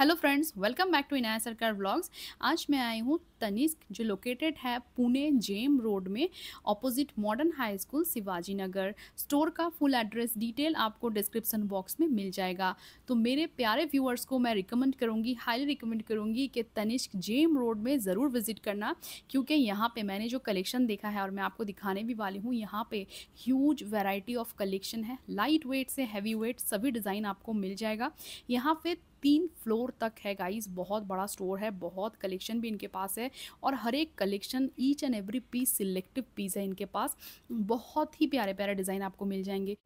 hello friends welcome back to Inaya Sarkar vlogs आज मैं आई हूँ तनिष्क जो लोकेटेड है पुणे जेम रोड में opposite modern high school Shivaji Nagar store का फुल एड्रेस डिटेल आपको डिस्क्रिप्शन बॉक्स में मिल जाएगा तो मेरे प्यारे व्यूअर्स को मैं रिकमेंड करूँगी हाईली रिकमेंड करूँगी कि तनिष्क जेम रोड में ज़रूर विजिट करना क्योंकि यहाँ पर मैंने जो कलेक्शन देखा है और मैं आपको दिखाने भी वाली हूँ यहाँ पर ह्यूज वेराइटी ऑफ कलेक्शन है लाइट वेट से हैवी वेट सभी डिज़ाइन आपको मिल जाएगा यहाँ पर तीन फ्लोर तक है गाइस बहुत बड़ा स्टोर है बहुत कलेक्शन भी इनके पास है और हर एक collection each and every piece selective piece है इनके पास बहुत ही प्यारे प्यारे डिज़ाइन आपको मिल जाएंगे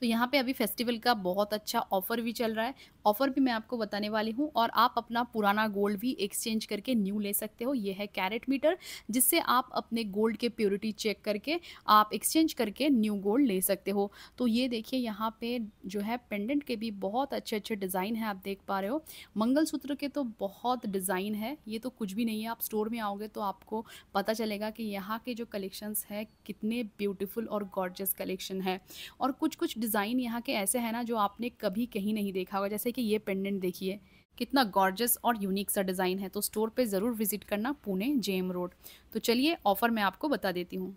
तो यहाँ पे अभी फेस्टिवल का बहुत अच्छा ऑफर भी चल रहा है ऑफर भी मैं आपको बताने वाली हूँ और आप अपना पुराना गोल्ड भी एक्सचेंज करके न्यू ले सकते हो ये है कैरेट मीटर जिससे आप अपने गोल्ड के प्योरिटी चेक करके आप एक्सचेंज करके न्यू गोल्ड ले सकते हो तो ये देखिए यहाँ पे जो है पेंडेंट के भी बहुत अच्छे अच्छे डिज़ाइन हैं आप देख पा रहे हो मंगलसूत्र के तो बहुत डिज़ाइन है ये तो कुछ भी नहीं है आप स्टोर में आओगे तो आपको पता चलेगा कि यहाँ के जो कलेक्शंस हैं कितने ब्यूटिफुल और गॉर्जस कलेक्शन है और कुछ कुछ डिज़ाइन यहाँ के ऐसे हैं ना जो आपने कभी कहीं नहीं देखा होगा जैसे कि ये पेंडेंट देखिए कितना गॉर्जस और यूनिक सा डिज़ाइन है तो स्टोर पे ज़रूर विजिट करना पुणे जे रोड तो चलिए ऑफ़र मैं आपको बता देती हूँ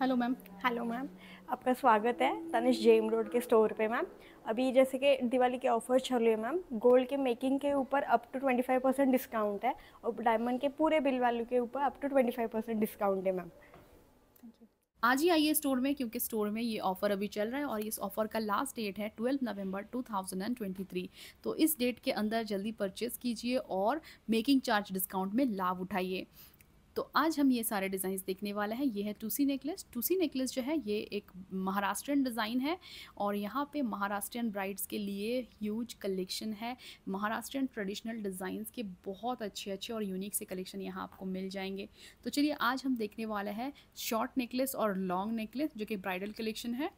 हेलो मैम हेलो मैम आपका स्वागत है तनिष जे रोड के स्टोर पे मैम अभी जैसे कि दिवाली के ऑफर चल रहे हैं मैम गोल्ड के मेकिंग के ऊपर up to twenty percent discount है और डायमंड के पूरे बिल वालों के ऊपर up to twenty percent discount है मैम आज ही आइए स्टोर में क्योंकि स्टोर में ये ऑफ़र अभी चल रहा है और इस ऑफ़र का लास्ट डेट है 12 नवंबर 2023 तो इस डेट के अंदर जल्दी परचेज़ कीजिए और मेकिंग चार्ज डिस्काउंट में लाभ उठाइए तो आज हम ये सारे डिज़ाइन देखने वाला है ये है टूसी नेकलेस टूसी नेकलेस जो है ये एक महाराष्ट्रियन डिज़ाइन है और यहाँ पे महाराष्ट्रियन ब्राइड्स के लिए ह्यूज कलेक्शन है महाराष्ट्रियन ट्रेडिशनल डिज़ाइंस के बहुत अच्छे अच्छे और यूनिक से कलेक्शन यहाँ आपको मिल जाएंगे तो चलिए आज हम देखने वाला है शॉर्ट नेकलेस और लॉन्ग नेकलेस जो कि ब्राइडल कलेक्शन है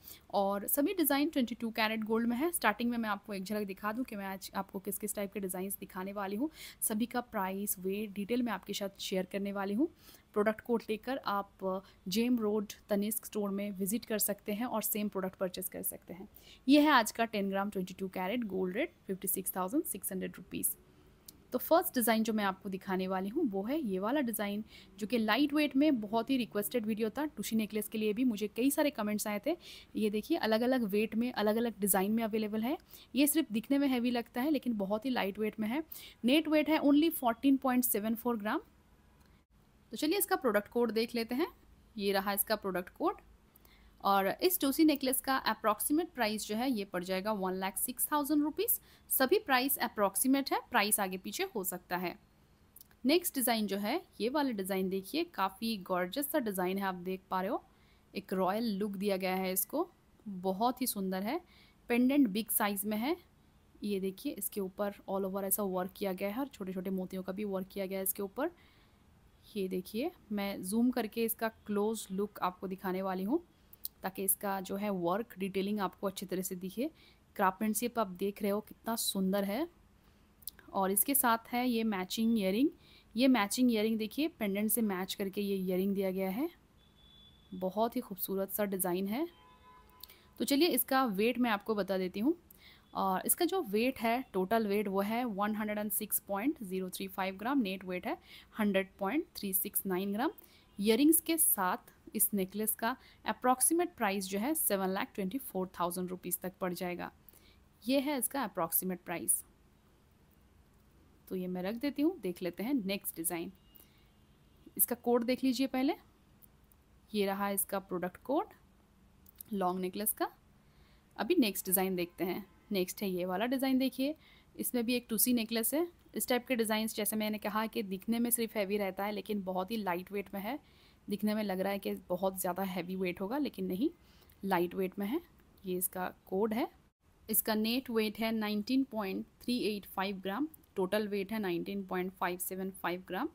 और सभी डिज़ाइन टू कैरेट गोल्ड में है स्टार्टिंग में मैं आपको एक झलक दिखा दूँ कि मैं आज आपको किस किस टाइप के डिज़ाइन दिखाने वाली हूँ सभी का प्राइस वेट डिटेल मैं आपके साथ शेयर करने वाली हूँ प्रोडक्ट कोड लेकर आप जेम रोड तनिस्क स्टोर में विजिट कर सकते हैं और सेम प्रोडक्ट परचेस कर सकते हैं यह है आज का ten gram twenty two carat gold rate fifty six thousand six hundred rupees तो फर्स्ट डिज़ाइन जो मैं आपको दिखाने वाली हूँ वो है ये वाला डिज़ाइन जो कि लाइट वेट में बहुत ही रिक्वेस्टेड वीडियो था टुशी नेकलेस के लिए भी मुझे कई सारे कमेंट्स आए थे ये देखिए अलग अलग वेट में अलग अलग डिज़ाइन में अवेलेबल है ये सिर्फ दिखने में हैवी लगता है लेकिन बहुत ही लाइट वेट में है नेट वेट है ओनली फोर्टीन ग्राम तो चलिए इसका प्रोडक्ट कोड देख लेते हैं ये रहा इसका प्रोडक्ट कोड और इस टोसी नेकलेस का अप्रॉक्सीमेट प्राइस जो है ये पड़ जाएगा one lakh six thousand rupees सभी प्राइस अप्रॉक्सीमेट है प्राइस आगे पीछे हो सकता है नेक्स्ट डिज़ाइन जो है ये वाले डिज़ाइन देखिए काफ़ी गॉर्जस सा डिज़ाइन है आप देख पा रहे हो एक रॉयल लुक दिया गया है इसको बहुत ही सुंदर है पेंडेंट बिग साइज़ में है ये देखिए इसके ऊपर ऑल ओवर ऐसा वर्क किया गया है और छोटे छोटे मोतियों का भी वर्क किया गया है इसके ऊपर ये देखिए मैं जूम करके इसका क्लोज लुक आपको दिखाने वाली हूँ ताकि इसका जो है वर्क डिटेलिंग आपको अच्छी तरह से दिखे क्राफ्टमैनशिप आप देख रहे हो कितना सुंदर है और इसके साथ है ये मैचिंग ईयरिंग ये मैचिंग ईयरिंग देखिए पेंडेंट से मैच करके ये ईयरिंग दिया गया है बहुत ही खूबसूरत सा डिज़ाइन है तो चलिए इसका वेट मैं आपको बता देती हूँ और इसका जो वेट है टोटल वेट वो है 106.035 ग्राम नेट वेट है 100.369 ग्राम ईयरिंग्स के साथ इस नेकलेस का अप्रॉक्सीमेट प्राइस जो है seven lakh twenty four thousand rupees तक पड़ जाएगा ये है इसका अप्रॉक्सीमेट प्राइस तो ये मैं रख देती हूँ देख लेते हैं नेक्स्ट डिज़ाइन इसका कोड देख लीजिए पहले ये रहा इसका प्रोडक्ट कोड लॉन्ग नेकलेस का अभी नेक्स्ट डिज़ाइन देखते हैं नेक्स्ट है ये वाला डिज़ाइन देखिए इसमें भी एक टूसी नेकलेस है इस टाइप के डिज़ाइंस जैसे मैंने कहा कि दिखने में सिर्फ हैवी रहता है लेकिन बहुत ही लाइट वेट में है दिखने में लग रहा है कि बहुत ज़्यादा हैवी वेट होगा लेकिन नहीं लाइट वेट में है ये इसका कोड है इसका नेट वेट है 19.385 ग्राम टोटल वेट है 19.575 ग्राम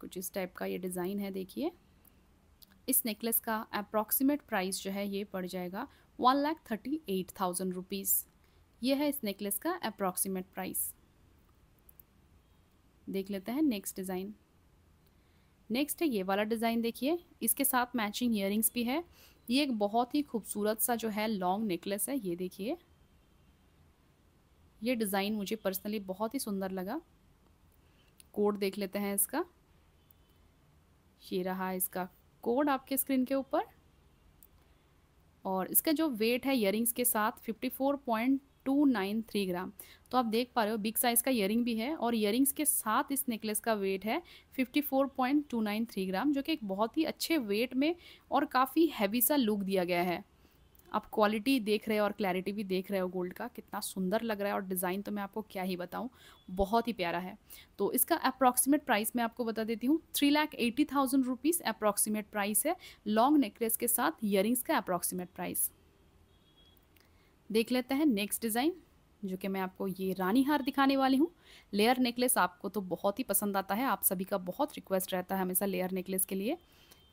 कुछ इस टाइप का ये डिज़ाइन है देखिए इस नेकलेस का अप्रॉक्सीमेट प्राइस जो है ये पड़ जाएगा one lakh thirty eight thousand rupees ये है इस नेकलेस का अप्रॉक्सीमेट प्राइस देख लेते हैं नेक्स्ट डिज़ाइन नेक्स्ट है ये वाला डिज़ाइन देखिए इसके साथ मैचिंग इयर भी है ये एक बहुत ही खूबसूरत सा जो है लॉन्ग नेकलेस है ये देखिए ये डिज़ाइन मुझे पर्सनली बहुत ही सुंदर लगा कोड देख लेते हैं इसका ये रहा इसका कोड आपके स्क्रीन के ऊपर और इसका जो वेट है ईयरिंग्स के साथ 54.293 ग्राम तो आप देख पा रहे हो बिग साइज़ का ईयरिंग भी है और ईयरिंग्स के साथ इस नेकलेस का वेट है 54.293 ग्राम जो कि एक बहुत ही अच्छे वेट में और काफ़ी हैवी सा लुक दिया गया है आप क्वालिटी देख रहे हो और क्लैरिटी भी देख रहे हो गोल्ड का कितना सुंदर लग रहा है और डिज़ाइन तो मैं आपको क्या ही बताऊँ बहुत ही प्यारा है तो इसका अप्रॉक्सीमेट प्राइस मैं आपको बता देती हूँ three lakh eighty thousand rupees approximate price है लॉन्ग नेकलेस के साथ ईयरिंग्स का अप्रॉक्सीमेट प्राइस देख लेते हैं नेक्स्ट डिज़ाइन जो कि मैं आपको ये रानी हार दिखाने वाली हूँ लेयर नेकलेस आपको तो बहुत ही पसंद आता है आप सभी का बहुत रिक्वेस्ट रहता है हमेशा लेयर नेकलेस के लिए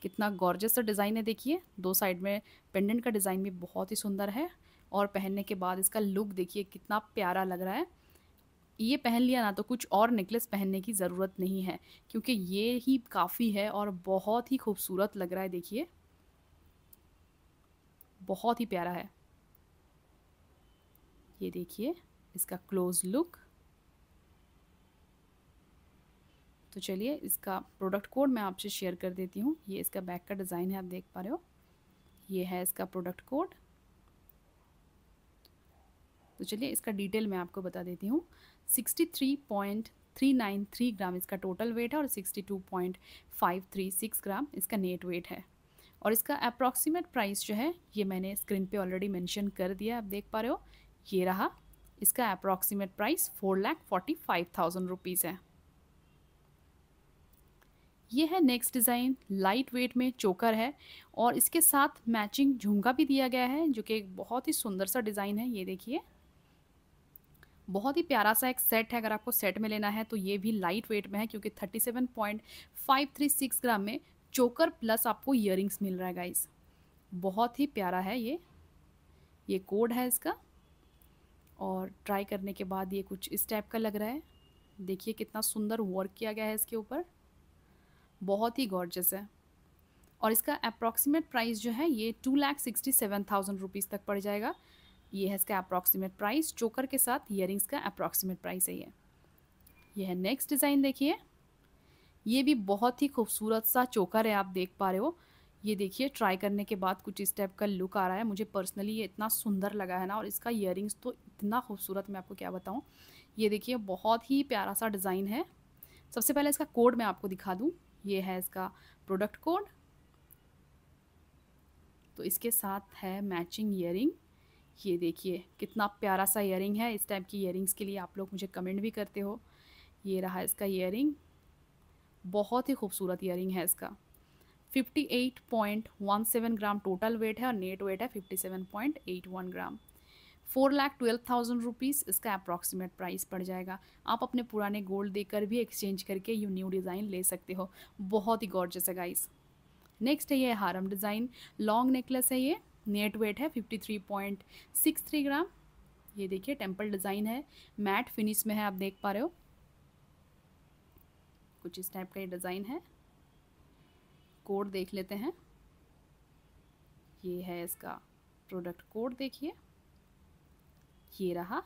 कितना गॉर्जस सा डिज़ाइन है देखिए दो साइड में पेंडेंट का डिज़ाइन भी बहुत ही सुंदर है और पहनने के बाद इसका लुक देखिए कितना प्यारा लग रहा है ये पहन लिया ना तो कुछ और नेकलेस पहनने की ज़रूरत नहीं है क्योंकि ये ही काफ़ी है और बहुत ही खूबसूरत लग रहा है देखिए बहुत ही प्यारा है ये देखिए इसका क्लोज लुक तो चलिए इसका प्रोडक्ट कोड मैं आपसे शेयर कर देती हूँ ये इसका बैक का डिज़ाइन है आप देख पा रहे हो ये है इसका प्रोडक्ट कोड तो चलिए इसका डिटेल मैं आपको बता देती हूँ sixty three point three nine three gram इसका टोटल वेट है और sixty two point five three six gram इसका नेट वेट है और इसका अप्रॉक्सीमेट प्राइस जो है ये मैंने स्क्रीन पे ऑलरेडी मेंशन कर दिया आप देख पा रहे हो ये रहा इसका approximate price four lakh forty five thousand rupees है ये है नेक्स्ट डिज़ाइन लाइट वेट में चोकर है और इसके साथ मैचिंग झुमका भी दिया गया है जो कि एक बहुत ही सुंदर सा डिज़ाइन है ये देखिए बहुत ही प्यारा सा एक सेट है अगर आपको सेट में लेना है तो ये भी लाइट वेट में है क्योंकि 37.536 ग्राम में चोकर प्लस आपको इयर मिल रहा है गाइस बहुत ही प्यारा है ये ये कोड है इसका और ट्राई करने के बाद ये कुछ इस टाइप का लग रहा है देखिए कितना सुंदर वर्क किया गया है इसके ऊपर बहुत ही गॉर्जस है और इसका अप्रॉक्सीमेट प्राइस जो है ये two lakh sixty seven thousand rupees तक पड़ जाएगा ये है इसका अप्रॉक्सीमेट प्राइस चोकर के साथ ईयरिंग्स का अप्रॉक्सीमेट प्राइस है ये यह है नेक्स्ट डिज़ाइन देखिए ये भी बहुत ही खूबसूरत सा चोकर है आप देख पा रहे हो ये देखिए ट्राई करने के बाद कुछ इस टाइप का लुक आ रहा है मुझे पर्सनली ये इतना सुंदर लगा है ना और इसका ईयर तो इतना खूबसूरत मैं आपको क्या बताऊँ ये देखिए बहुत ही प्यारा सा डिज़ाइन है सबसे पहले इसका कोड मैं आपको दिखा दूँ ये है इसका प्रोडक्ट कोड तो इसके साथ है मैचिंग ईयरिंग ये देखिए कितना प्यारा सा ईयरिंग है इस टाइप की ईयरिंग्स के लिए आप लोग मुझे कमेंट भी करते हो ये रहा इसका ईयरिंग बहुत ही खूबसूरत ईयरिंग है इसका 58.17 ग्राम टोटल वेट है और नेट वेट है 57.81 gram four lakh twelve thousand rupees इसका अप्रॉक्सीमेट प्राइस पड़ जाएगा आप अपने पुराने गोल्ड देकर भी एक्सचेंज करके यू न्यू डिज़ाइन ले सकते हो बहुत ही गॉर्जस है गाइस नेक्स्ट है ये हारम डिज़ाइन लॉन्ग नेकलेस है ये नेट वेट है fifty three point six three gram ये देखिए टेम्पल डिज़ाइन है मैट फिनिश में है आप देख पा रहे हो कुछ इस टाइप का ये डिज़ाइन है कोड देख लेते हैं ये है इसका प्रोडक्ट कोड देखिए ये रहा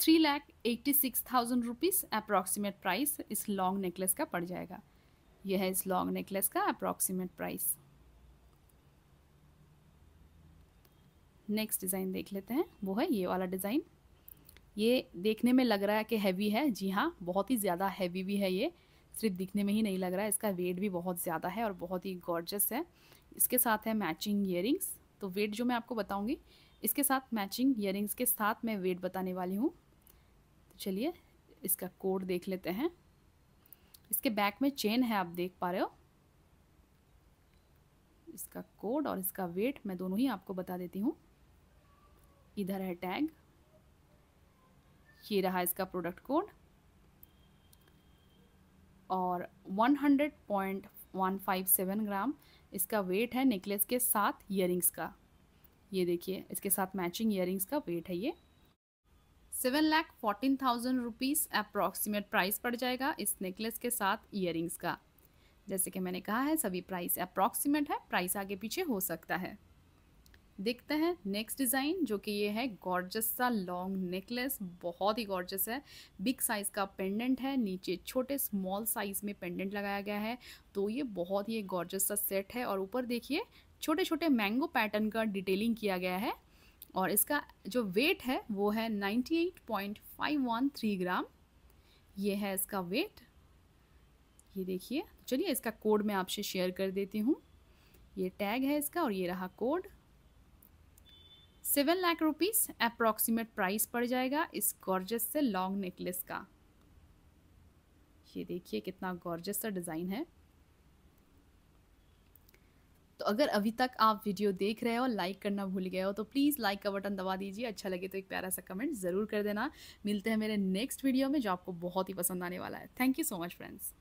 three lakh eighty six thousand rupees approximate price इस लॉन्ग नेकलेस का पड़ जाएगा यह है इस लॉन्ग नेकलेस का अप्रॉक्सीमेट प्राइस नेक्स्ट डिज़ाइन देख लेते हैं वो है ये वाला डिज़ाइन ये देखने में लग रहा है कि हैवी है जी हाँ बहुत ही ज़्यादा हैवी भी है ये सिर्फ दिखने में ही नहीं लग रहा है इसका वेट भी बहुत ज़्यादा है और बहुत ही गॉर्जस है इसके साथ है मैचिंग ईयरिंग्स तो वेट जो मैं आपको बताऊंगी इसके साथ मैचिंग इयर के साथ मैं वेट बताने वाली हूँ तो चलिए इसका कोड देख लेते हैं इसके बैक में चेन है आप देख पा रहे हो इसका कोड और इसका वेट मैं दोनों ही आपको बता देती हूँ इधर है टैग ये रहा इसका प्रोडक्ट कोड और 100.157 ग्राम इसका वेट है नेकलेस के साथ ईयरिंग्स का ये देखिए इसके साथ मैचिंग ईयरिंग्स का वेट है ये seven lakh fourteen thousand rupees approximate price पड़ जाएगा इस नेकलेस के साथ ईयरिंग्स का जैसे कि मैंने कहा है सभी प्राइस अप्रॉक्सीमेट है प्राइस आगे पीछे हो सकता है देखते हैं नेक्स्ट डिज़ाइन जो कि ये है गॉर्जस सा लॉन्ग नेकलेस बहुत ही गॉर्जस है बिग साइज़ का पेंडेंट है नीचे छोटे स्मॉल साइज़ में पेंडेंट लगाया गया है तो ये बहुत ही गॉर्जस सा सेट है और ऊपर देखिए छोटे छोटे मैंगो पैटर्न का डिटेलिंग किया गया है और इसका जो वेट है वो है 98.513 ग्राम ये है इसका वेट ये देखिए चलिए इसका कोड मैं आपसे शेयर कर देती हूँ ये टैग है इसका और ये रहा code seven lakh rupees approximate price पड़ जाएगा इस गॉर्जस से लॉन्ग नेकलेस का ये देखिए कितना गॉर्जस सा डिज़ाइन है तो अगर अभी तक आप वीडियो देख रहे हो लाइक करना भूल गए हो तो प्लीज़ लाइक का बटन दबा दीजिए अच्छा लगे तो एक प्यारा सा कमेंट ज़रूर कर देना मिलते हैं मेरे नेक्स्ट वीडियो में जो आपको बहुत ही पसंद आने वाला है thank you so much friends